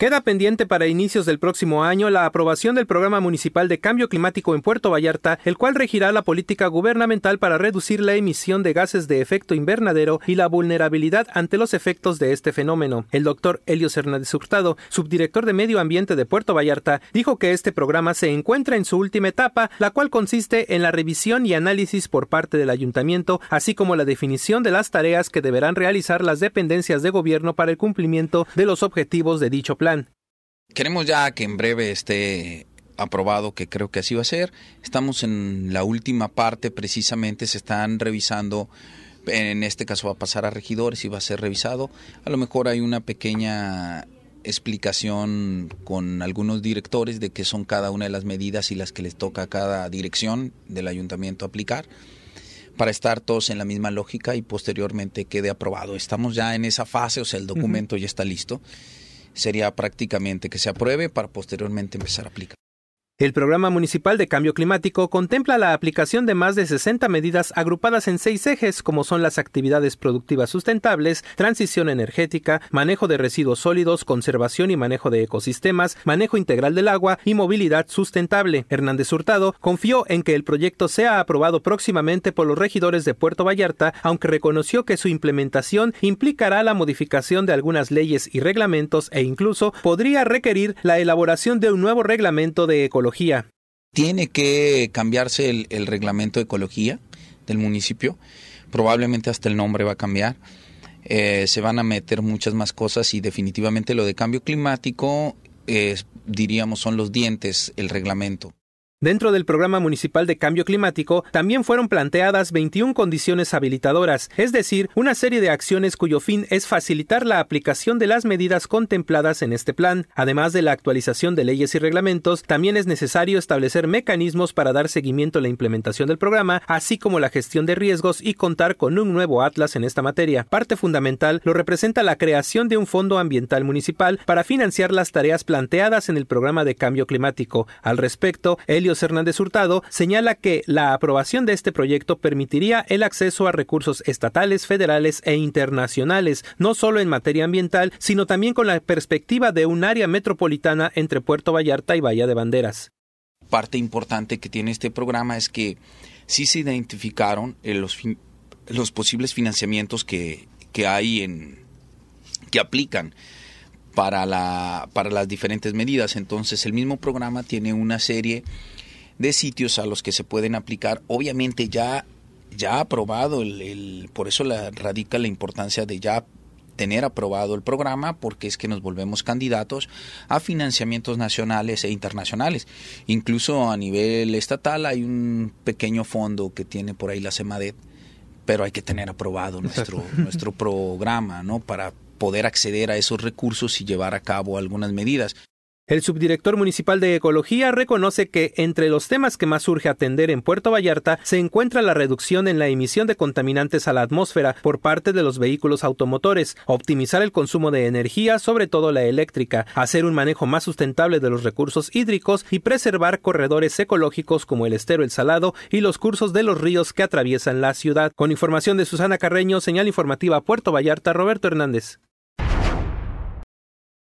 Queda pendiente para inicios del próximo año la aprobación del Programa Municipal de Cambio Climático en Puerto Vallarta, el cual regirá la política gubernamental para reducir la emisión de gases de efecto invernadero y la vulnerabilidad ante los efectos de este fenómeno. El doctor Elio Hernández Hurtado, subdirector de Medio Ambiente de Puerto Vallarta, dijo que este programa se encuentra en su última etapa, la cual consiste en la revisión y análisis por parte del ayuntamiento, así como la definición de las tareas que deberán realizar las dependencias de gobierno para el cumplimiento de los objetivos de dicho plan Queremos ya que en breve esté aprobado, que creo que así va a ser. Estamos en la última parte, precisamente se están revisando, en este caso va a pasar a regidores y va a ser revisado. A lo mejor hay una pequeña explicación con algunos directores de qué son cada una de las medidas y las que les toca a cada dirección del ayuntamiento aplicar para estar todos en la misma lógica y posteriormente quede aprobado. Estamos ya en esa fase, o sea, el documento ya está listo sería prácticamente que se apruebe para posteriormente empezar a aplicar. El Programa Municipal de Cambio Climático contempla la aplicación de más de 60 medidas agrupadas en seis ejes, como son las actividades productivas sustentables, transición energética, manejo de residuos sólidos, conservación y manejo de ecosistemas, manejo integral del agua y movilidad sustentable. Hernández Hurtado confió en que el proyecto sea aprobado próximamente por los regidores de Puerto Vallarta, aunque reconoció que su implementación implicará la modificación de algunas leyes y reglamentos e incluso podría requerir la elaboración de un nuevo reglamento de ecología tiene que cambiarse el, reglamento de ecología del municipio. Probablemente hasta el nombre va a cambiar. Eh, se van a meter muchas más cosas y definitivamente lo de cambio climático, es, eh, diríamos, son los dientes, el reglamento. Dentro del Programa Municipal de Cambio Climático también fueron planteadas 21 condiciones habilitadoras, es decir, una serie de acciones cuyo fin es facilitar la aplicación de las medidas contempladas en este plan. Además de la actualización de leyes y reglamentos, también es necesario establecer mecanismos para dar seguimiento a la implementación del programa, así como la gestión de riesgos y contar con un nuevo atlas en esta materia. Parte fundamental lo representa la creación de un fondo ambiental municipal para financiar las tareas planteadas en el Programa de Cambio Climático. Al respecto, el Hernández Hurtado, señala que la aprobación de este proyecto permitiría el acceso a recursos estatales, federales e internacionales, no solo en materia ambiental, sino también con la perspectiva de un área metropolitana entre Puerto Vallarta y Bahía de Banderas. Parte importante que tiene este programa es que sí se identificaron eh, los, los posibles financiamientos que, hay en que aplican para, la, para las diferentes medidas. Entonces, el mismo programa tiene una serie de sitios a los que se pueden aplicar. Obviamente ya, ya aprobado, el, por eso la, radica la importancia de ya tener aprobado el programa porque es que nos volvemos candidatos a financiamientos nacionales e internacionales. Incluso a nivel estatal hay un pequeño fondo que tiene por ahí la CEMADET, pero hay que tener aprobado nuestro, nuestro programa, ¿no? Para poder acceder a esos recursos y llevar a cabo algunas medidas. El subdirector municipal de Ecología reconoce que entre los temas que más surge atender en Puerto Vallarta se encuentra la reducción en la emisión de contaminantes a la atmósfera por parte de los vehículos automotores, optimizar el consumo de energía, sobre todo la eléctrica, hacer un manejo más sustentable de los recursos hídricos y preservar corredores ecológicos como el estero El Salado y los cursos de los ríos que atraviesan la ciudad. Con información de Susana Carreño, señal informativa Puerto Vallarta, Roberto Hernández.